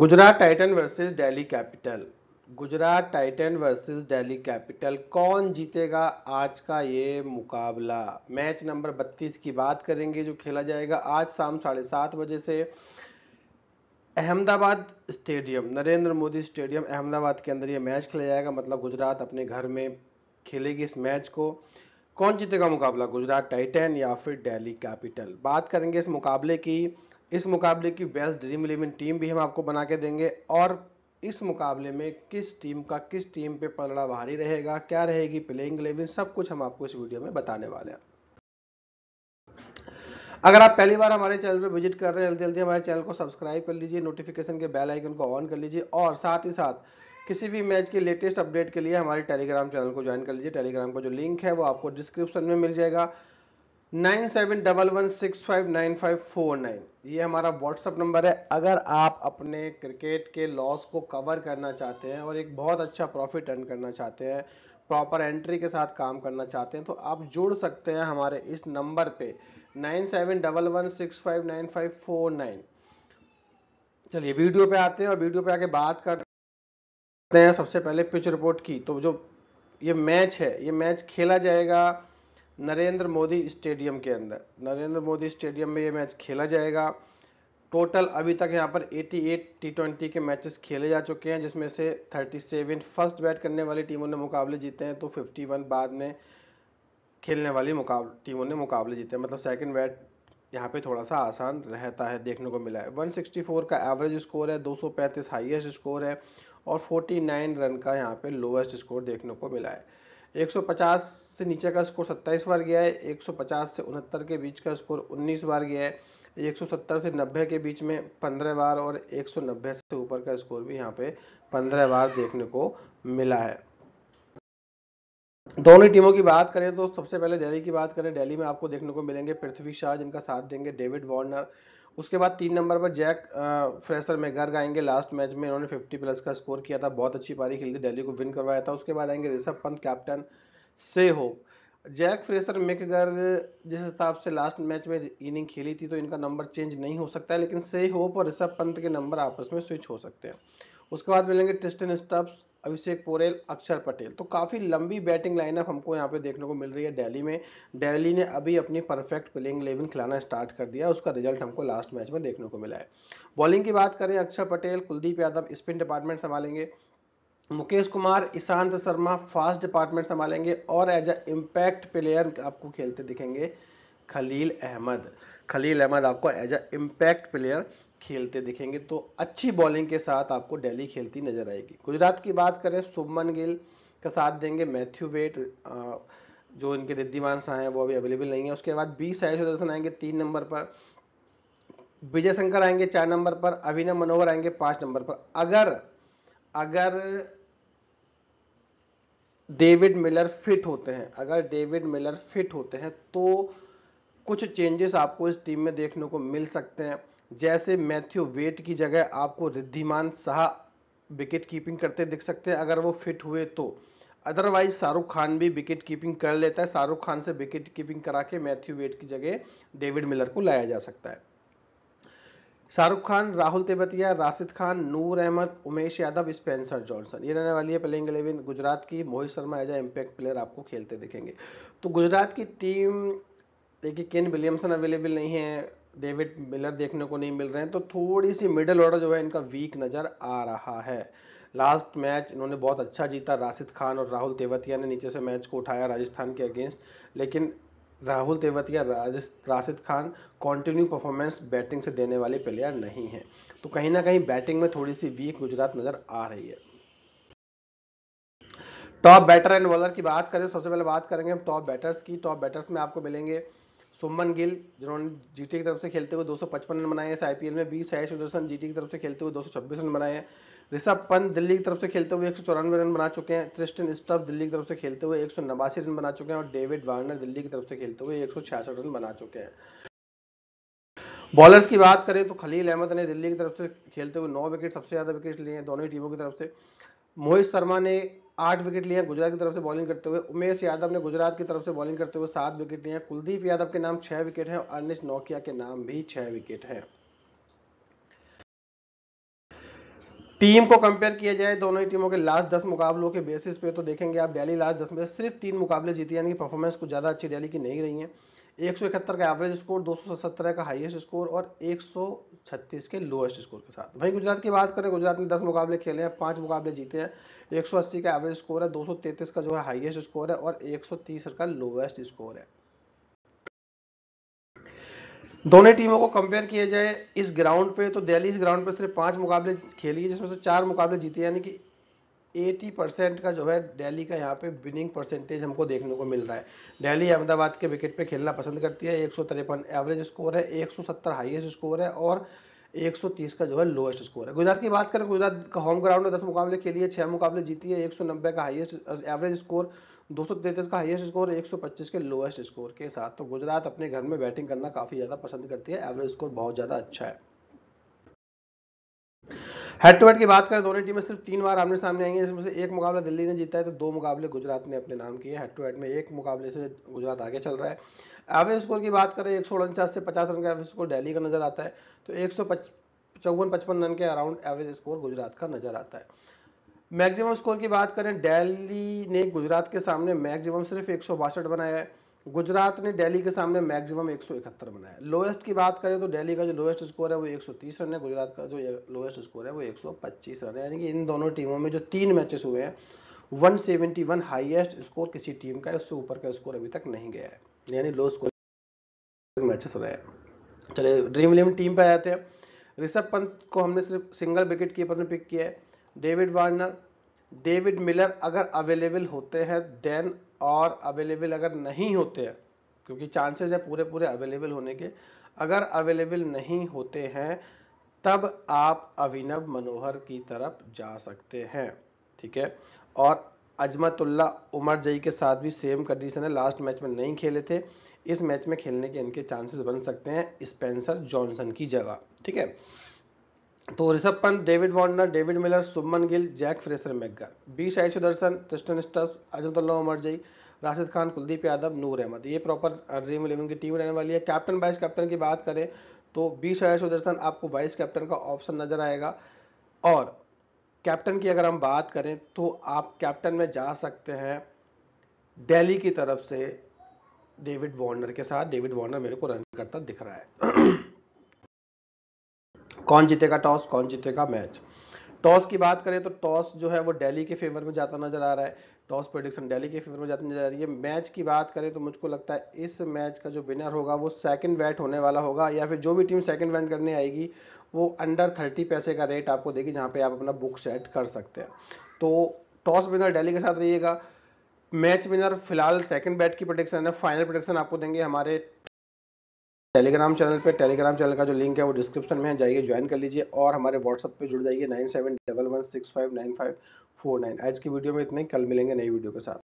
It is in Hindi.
Gujarat Titan versus Delhi Capital Gujarat Titan versus Delhi Capital कौन जीतेगा आज का ये मुकाबला मैच नंबर 32 की बात करेंगे जो खेला जाएगा आज शाम साढ़े सात बजे से अहमदाबाद स्टेडियम नरेंद्र मोदी स्टेडियम अहमदाबाद के अंदर ये मैच खेला जाएगा मतलब गुजरात अपने घर में खेलेगी इस मैच को कौन जीतेगा मुकाबला गुजरात टाइटन या फिर दिल्ली कैपिटल बात करेंगे इस मुकाबले की इस मुकाबले की बेस्ट ड्रीम इलेवन टीम भी हम आपको बना के देंगे और इस मुकाबले में किस टीम का किस टीम पे पलड़ा भारी रहेगा क्या रहेगी प्लेइंग इलेवन सब कुछ हम आपको इस वीडियो में बताने वाले हैं अगर आप पहली बार हमारे चैनल पर विजिट कर रहे हैं जल्दी जल्दी हमारे चैनल को सब्सक्राइब कर लीजिए नोटिफिकेशन के बेल आइकन को ऑन कर लीजिए और साथ ही साथ किसी भी मैच के लेटेस्ट अपडेट के लिए हमारे टेलीग्राम चैनल को ज्वाइन कर लीजिए टेलीग्राम का जो लिंक है वो आपको डिस्क्रिप्शन में मिल जाएगा nine seven double one six five nine five four nine ये हमारा व्हाट्सअप नंबर है अगर आप अपने क्रिकेट के लॉस को कवर करना चाहते हैं और एक बहुत अच्छा प्रॉफिट अर्न करना चाहते हैं प्रॉपर एंट्री के साथ काम करना चाहते हैं तो आप जुड़ सकते हैं हमारे इस नंबर पे nine seven double one six five nine five four nine चलिए वीडियो पे आते हैं और वीडियो पे आके बात करते हैं सबसे पहले पिच रिपोर्ट की तो जो ये मैच है ये मैच खेला जाएगा नरेंद्र मोदी स्टेडियम के अंदर नरेंद्र मोदी स्टेडियम में ये मैच खेला जाएगा टोटल अभी तक यहाँ पर 88 टी ट्वेंटी के मैचेस खेले जा चुके हैं जिसमें से 37 फर्स्ट बैट करने वाली टीमों ने मुकाबले जीते हैं तो 51 बाद में खेलने वाली मुकाबले टीमों ने मुकाबले जीते हैं मतलब सेकंड बैट यहाँ पे थोड़ा सा आसान रहता है देखने को मिला है 164 का एवरेज स्कोर है 235 हाईएस्ट स्कोर है और 49 रन का यहाँ पे लोएस्ट स्कोर देखने को मिला है 150 से नीचे का स्कोर 27 बार गया है 150 से उनहत्तर के बीच का स्कोर 19 बार गया है 170 से 90 के बीच में 15 बार और 190 से ऊपर का स्कोर भी यहाँ पे 15 बार देखने को मिला है दोनों टीमों की बात करें तो सबसे पहले दिल्ली की बात करें दिल्ली में आपको देखने को मिलेंगे पृथ्वी शाह जिनका साथ देंगे डेविड वार्नर उसके बाद तीन नंबर पर जैक फ्रेसर में गर्ग आएंगे लास्ट मैच में इन्होंने 50 प्लस का स्कोर किया था बहुत अच्छी पारी खेली थी दिल्ली को विन करवाया था उसके बाद आएंगे ऋषभ पंत कैप्टन से होप जैक फ्रेसर मेकगर्ग जिस हिसाब से लास्ट मैच में इनिंग खेली थी तो इनका नंबर चेंज नहीं हो सकता है लेकिन से होप और ऋषभ पंत के नंबर आपस में स्विच हो सकते हैं उसके बाद मिलेंगे टेस्टन स्टब्स अभिषेक पोरेल अक्षर पटेल तो काफ़ी लंबी बैटिंग लाइनअप हमको यहाँ पे देखने को मिल रही है दिल्ली में दिल्ली ने अभी अपनी परफेक्ट प्लेइंग इलेवन खिलाना स्टार्ट कर दिया उसका रिजल्ट हमको लास्ट मैच में देखने को मिला है बॉलिंग की बात करें अक्षर पटेल कुलदीप यादव स्पिन डिपार्टमेंट संभालेंगे मुकेश कुमार ईशांत शर्मा फास्ट डिपार्टमेंट संभालेंगे और एज अ इम्पैक्ट प्लेयर आपको खेलते दिखेंगे खलील अहमद खलील अहमद आपको एज अ इम्पैक्ट प्लेयर खेलते दिखेंगे तो अच्छी बॉलिंग के साथ आपको डेली खेलती नजर आएगी गुजरात की बात करें सुभमन गिल का साथ देंगे मैथ्यू वेट जो इनके रिद्धिमान शाह हैं वो अभी अवेलेबल नहीं है उसके बाद बी साई सुदर्शन आएंगे तीन नंबर पर विजय शंकर आएंगे चार नंबर पर अभिनव मनोहर आएंगे पांच नंबर पर अगर अगर डेविड मिलर फिट होते हैं अगर डेविड मिलर फिट होते हैं तो कुछ चेंजेस आपको इस टीम में देखने को मिल सकते हैं जैसे मैथ्यू वेट की जगह आपको रिद्धिमान शाह विकेट कीपिंग करते दिख सकते हैं अगर वो फिट हुए तो अदरवाइज शाहरुख खान भी विकेट कीपिंग कर लेता है शाहरुख खान से विकेट कीपिंग करा के मैथ्यू वेट की जगह डेविड मिलर को लाया जा सकता है शाहरुख खान राहुल तेबतिया राशिद खान नूर अहमद उमेश यादव स्पेंसर जॉनसन ये रहने वाली है प्लेइंग इलेवन गुजरात की Mohit Sharma as impact player आपको खेलते दिखेंगे तो गुजरात की टीम देखिए केन विलियमसन अवेलेबल नहीं है डेविड मिलर देखने को नहीं मिल रहे हैं तो थोड़ी सी मिडिल ऑर्डर जो है इनका वीक नज़र आ रहा है लास्ट मैच इन्होंने बहुत अच्छा जीता राशिद खान और राहुल तेवतिया ने नीचे से मैच को उठाया राजस्थान के अगेंस्ट लेकिन Rahul Tewatia Rashid Khan continue performance batting से देने वाले प्लेयर नहीं हैं तो कहीं ना कहीं बैटिंग में थोड़ी सी वीक गुजरात नज़र आ रही है टॉप बैटर एंड बॉलर की बात करें सबसे पहले बात करेंगे हम टॉप बैटर्स की टॉप बैटर्स में आपको मिलेंगे सुमन गिल जिन्होंने जीटी की तरफ से खेलते हुए 255 रन बनाए हैं आईपीएल में बी साई सुदर्शन जीटी की तरफ से खेलते हुए 226 रन बनाए हैं ऋषभ पंत दिल्ली की तरफ से खेलते हुए एक रन बना चुके हैं त्रिस्टन स्टफ दिल्ली की तरफ से खेलते हुए एक रन बना चुके हैं और डेविड वार्नर दिल्ली की तरफ से खेलते हुए एक रन बना चुके हैं बॉलर्स की बात करें तो खलील अहमद ने दिल्ली की तरफ से खेलते हुए नौ विकेट सबसे ज़्यादा विकेट लिए हैं दोनों ही टीमों की तरफ से मोहित शर्मा ने आठ विकेट लिए गुजरात की तरफ से बॉलिंग करते हुए उमेश यादव ने गुजरात की तरफ से बॉलिंग करते हुए सात विकेट लिए कुलदीप यादव के नाम छह विकेट है और अर्निश नौकिया के नाम भी छह विकेट है टीम को कंपेयर किया जाए दोनों ही टीमों के लास्ट दस मुकाबलों के बेसिस पे तो देखेंगे आप डेली लास्ट दस में सिर्फ तीन मुकाबले जीती यानी कि परफॉर्मेंस कुछ ज़्यादा अच्छी डेली की नहीं रही है एक का एवरेज स्कोर दो का हाईएस्ट स्कोर और 136 के लोएस्ट स्कोर के साथ वहीं गुजरात की बात करें गुजरात में 10 मुकाबले खेले हैं पांच मुकाबले जीते हैं 180 का एवरेज स्कोर है 233 का जो है हाईएस्ट स्कोर है और एक का लोएस्ट स्कोर है दोनों टीमों को कंपेयर किया जाए इस ग्राउंड पे तो दिल्ली इस ग्राउंड पे सिर्फ पांच मुकाबले खेली है जिसमें से चार मुकाबले जीते यानी कि एटी परसेंट का जो है दिल्ली का यहाँ पे विनिंग परसेंटेज हमको देखने को मिल रहा है दिल्ली अहमदाबाद के विकेट पे खेलना पसंद करती है एक एवरेज स्कोर है 170 हाईएस्ट स्कोर है और 130 का जो है लोएस्ट स्कोर है गुजरात की बात करें गुजरात का होम ग्राउंड में दस मुकाबले के लिए छह मुकाबले जीती है एक का हाइएस्ट एवरेज स्कोर दो का हाइएस्ट स्कोर एक के लोएस्ट स्कोर के साथ तो गुजरात अपने घर में बैटिंग करना काफ़ी ज़्यादा पसंद करती है एवरेज स्कोर बहुत ज़्यादा अच्छा है हेड टू हेड की बात करें दोनों टीमें सिर्फ तीन बार आमने सामने आई इसमें से एक मुकाबला दिल्ली ने जीता है तो दो मुकाबले गुजरात ने अपने नाम किए हेड टू हेड में एक मुकाबले से गुजरात आगे चल रहा है एवरेज स्कोर की बात करें एक से पचास रन का एवरेज स्कोर डेली का नजर आता है तो एक चौवन पचपन रन के अराउंड एवरेज स्कोर गुजरात का नजर आता है मैक्सिमम स्कोर की बात करें दिल्ली ने गुजरात के सामने मैक्सिमम सिर्फ एक बनाया है गुजरात ने दिल्ली के सामने मैक्सिमम 171 बनाया लोएस्ट की बात करें तो दिल्ली का जो लोएस्ट स्कोर है वो 130 रन है गुजरात का जो लोएस्ट स्कोर है वो 125 रन है यानी कि इन दोनों टीमों में जो तीन मैचेस हुए हैं 171 हाईएस्ट स्कोर किसी टीम का है उससे ऊपर का स्कोर अभी तक नहीं गया है यानी लो स्कोर मैचेस रहे चले ड्रीम इलेवन टीम पर आते हैं ऋषभ पंत को हमने सिर्फ सिंगल विकेट कीपर में पिक किया है डेविड वार्नर डेविड मिलर अगर अवेलेबल होते हैं देन और अवेलेबल अगर नहीं होते हैं क्योंकि चांसेस है पूरे पूरे अवेलेबल होने के अगर अवेलेबल नहीं होते हैं तब आप अभिनव मनोहर की तरफ जा सकते हैं ठीक है और अजमतुल्ला उमर जई के साथ भी सेम कंडीशन है लास्ट मैच में नहीं खेले थे इस मैच में खेलने के इनके चांसेस बन सकते हैं स्पेंसर जॉनसन की जगह ठीक है तो Rishabh Pant David Warner David Miller Shubman Gill Jake Fraser McGurk B Sai Sudharsan Tristan Stubbs Azmatullah Omarzai Rashid Khan Kuldeep Yadav Noor Ahmad ये प्रॉपर ड्रीम इलेवन की टीम रहने वाली है कैप्टन वाइस कैप्टन की बात करें तो बी साई सुदर्शन आपको वाइस कैप्टन का ऑप्शन नजर आएगा और कैप्टन की अगर हम बात करें तो आप कैप्टन में जा सकते हैं दिल्ली की तरफ से डेविड वार्नर के साथ डेविड वार्नर मेरे को रन करता दिख रहा है कौन जीतेगा टॉस कौन जीतेगा मैच टॉस की बात करें तो टॉस जो है वो दिल्ली के फेवर में जाता नजर आ रहा है टॉस प्रोडिक्शन दिल्ली के फेवर में जाती नजर आ रही है मैच की बात करें तो मुझको लगता है इस मैच का जो विनर होगा वो सेकंड बैट होने वाला होगा या फिर जो भी टीम सेकंड बैट करने आएगी वो अंडर थर्टी पैसे का रेट आपको देगी जहाँ पे आप अपना बुक सेट कर सकते हैं तो टॉस विनर डेली के साथ रहिएगा मैच विनर फिलहाल सेकंड बैट की प्रोडिक्शन है फाइनल प्रोडिक्शन आपको देंगे हमारे टेलीग्राम चैनल पे टेलीग्राम चैनल का जो लिंक है वो डिस्क्रिप्शन में है जाइए ज्वाइन कर लीजिए और हमारे व्हाट्सएप पे जुड़ जाइए nine seven double one six five nine five four nine आज की वीडियो में इतने कल मिलेंगे नई वीडियो के साथ